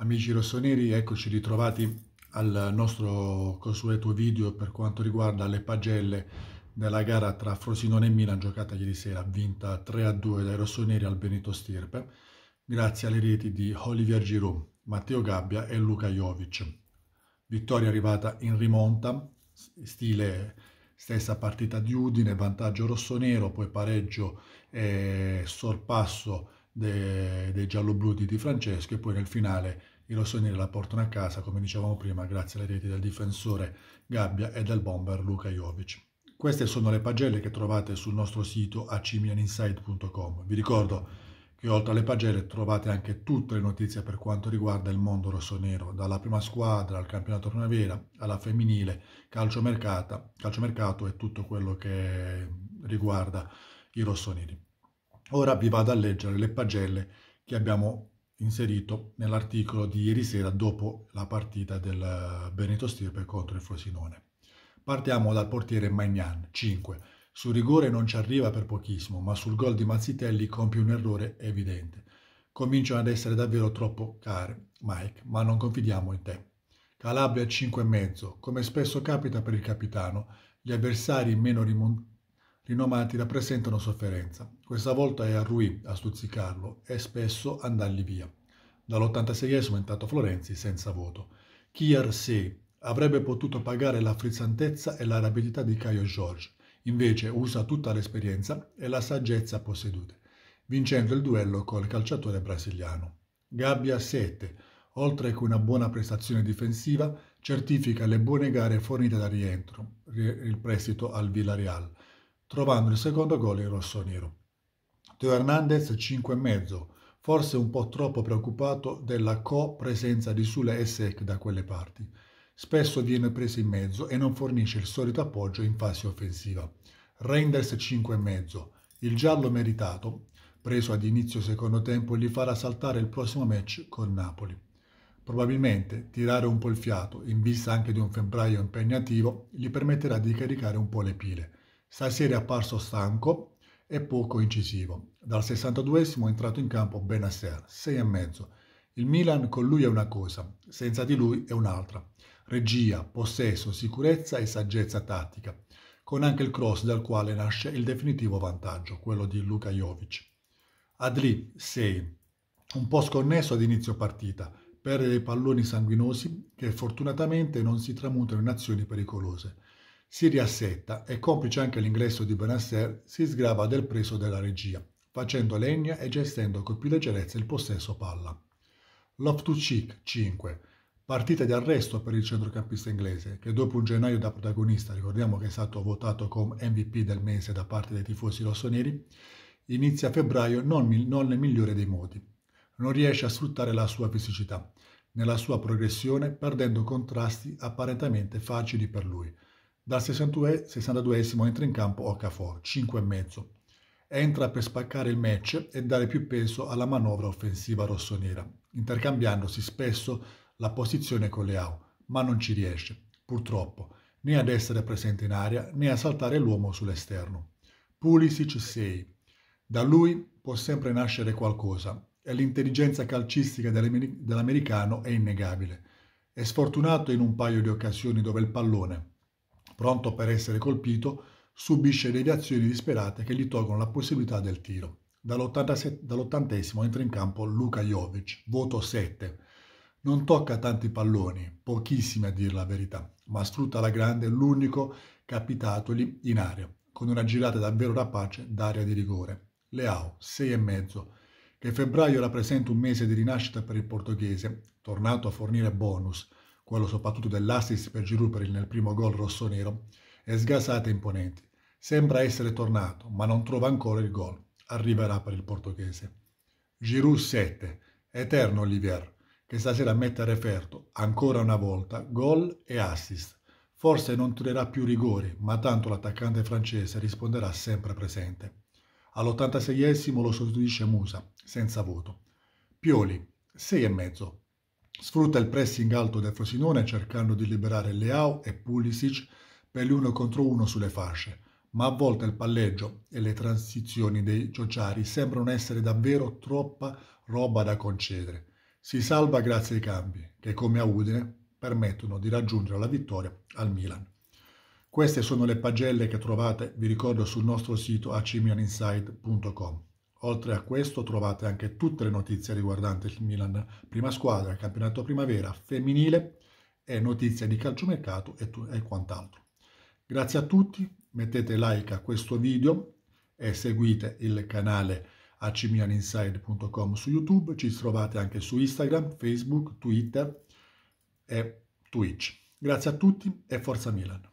Amici rossoneri, eccoci ritrovati al nostro consueto video per quanto riguarda le pagelle della gara tra Frosinone e Milan giocata ieri sera, vinta 3-2 dai rossoneri al Benito Stirpe, grazie alle reti di Olivier Giroud, Matteo Gabbia e Luca Jovic. Vittoria arrivata in rimonta, stile stessa partita di Udine, vantaggio rossonero, poi pareggio e sorpasso dei, dei gialloblu di Di Francesco e poi nel finale i rossoneri la portano a casa, come dicevamo prima, grazie alle reti del difensore Gabbia e del bomber Luka Jovic. Queste sono le pagelle che trovate sul nostro sito acimianinsight.com. Vi ricordo che oltre alle pagelle trovate anche tutte le notizie per quanto riguarda il mondo rossonero, dalla prima squadra al campionato primavera, alla femminile, calciomercato, calciomercato e tutto quello che riguarda i rossoneri. Ora vi vado a leggere le pagelle che abbiamo inserito nell'articolo di ieri sera dopo la partita del eh, Benito Stirpe contro il Frosinone. Partiamo dal portiere Magnan, 5. Sul rigore non ci arriva per pochissimo, ma sul gol di Mazzitelli compie un errore evidente. Cominciano ad essere davvero troppo care, Mike, ma non confidiamo in te. Calabria 5,5. Come spesso capita per il capitano, gli avversari meno rimontanti rinomati rappresentano sofferenza. Questa volta è a Rui a stuzzicarlo e spesso andargli via. Dall'86esimo è entrato Florenzi senza voto. Chiar se avrebbe potuto pagare la frizzantezza e la rapidità di Caio George, invece usa tutta l'esperienza e la saggezza possedute, vincendo il duello col calciatore brasiliano. Gabbia 7, oltre che una buona prestazione difensiva, certifica le buone gare fornite da rientro, il prestito al Villarreal, trovando il secondo gol in rosso-nero. Teo Hernandez 5,5, forse un po' troppo preoccupato della co-presenza di Sule e Sec da quelle parti. Spesso viene preso in mezzo e non fornisce il solito appoggio in fase offensiva. Reinders 5,5, il giallo meritato, preso ad inizio secondo tempo, gli farà saltare il prossimo match con Napoli. Probabilmente tirare un po' il fiato, in vista anche di un febbraio impegnativo, gli permetterà di caricare un po' le pile Stasera è apparso stanco e poco incisivo. Dal 62 è entrato in campo Benasser, 6,5. Il Milan con lui è una cosa, senza di lui è un'altra. Regia, possesso, sicurezza e saggezza tattica, con anche il cross dal quale nasce il definitivo vantaggio, quello di Luka Jovic. Adli, 6. Un po' sconnesso ad inizio partita, perde dei palloni sanguinosi che fortunatamente non si tramutano in azioni pericolose si riassetta e complice anche l'ingresso di Benasser si sgrava del preso della regia, facendo legna e gestendo con più leggerezza il possesso palla. Love to cheek 5. Partita di arresto per il centrocampista inglese, che dopo un gennaio da protagonista, ricordiamo che è stato votato come MVP del mese da parte dei tifosi rossoneri, inizia a febbraio non, non nel migliore dei modi. Non riesce a sfruttare la sua fisicità nella sua progressione, perdendo contrasti apparentemente facili per lui – dal 62, 62 entra in campo Okafor, 5,5. Entra per spaccare il match e dare più peso alla manovra offensiva rossonera, intercambiandosi spesso la posizione con Leao, ma non ci riesce, purtroppo, né ad essere presente in aria né a saltare l'uomo sull'esterno. Pulisic 6. Da lui può sempre nascere qualcosa e l'intelligenza calcistica dell'americano è innegabile. È sfortunato in un paio di occasioni dove il pallone, pronto per essere colpito, subisce deviazioni disperate che gli tolgono la possibilità del tiro. Dall'ottantesimo entra in campo Luka Jovic, voto 7. Non tocca tanti palloni, pochissimi a dire la verità, ma sfrutta alla grande l'unico capitatogli in aria, con una girata davvero rapace d'area di rigore. Leao, 6,5, che febbraio rappresenta un mese di rinascita per il portoghese, tornato a fornire bonus, quello soprattutto dell'assist per Giroud per il, nel primo gol rossonero, è sgasata e imponente. Sembra essere tornato, ma non trova ancora il gol. Arriverà per il portoghese. Giroud 7, eterno Olivier, che stasera mette a referto, ancora una volta, gol e assist. Forse non tirerà più rigori, ma tanto l'attaccante francese risponderà sempre presente. All'86esimo lo sostituisce Musa, senza voto. Pioli, 6,5. Sfrutta il pressing alto del Frosinone cercando di liberare Leao e Pulisic per l'uno contro uno sulle fasce, ma a volte il palleggio e le transizioni dei Ciociari sembrano essere davvero troppa roba da concedere. Si salva grazie ai cambi, che come a Udine permettono di raggiungere la vittoria al Milan. Queste sono le pagelle che trovate, vi ricordo, sul nostro sito acmianinsight.com. Oltre a questo trovate anche tutte le notizie riguardanti il Milan prima squadra, campionato primavera, femminile e notizie di calciomercato e, e quant'altro. Grazie a tutti, mettete like a questo video e seguite il canale acmilaninside.com su YouTube, ci trovate anche su Instagram, Facebook, Twitter e Twitch. Grazie a tutti e forza Milan!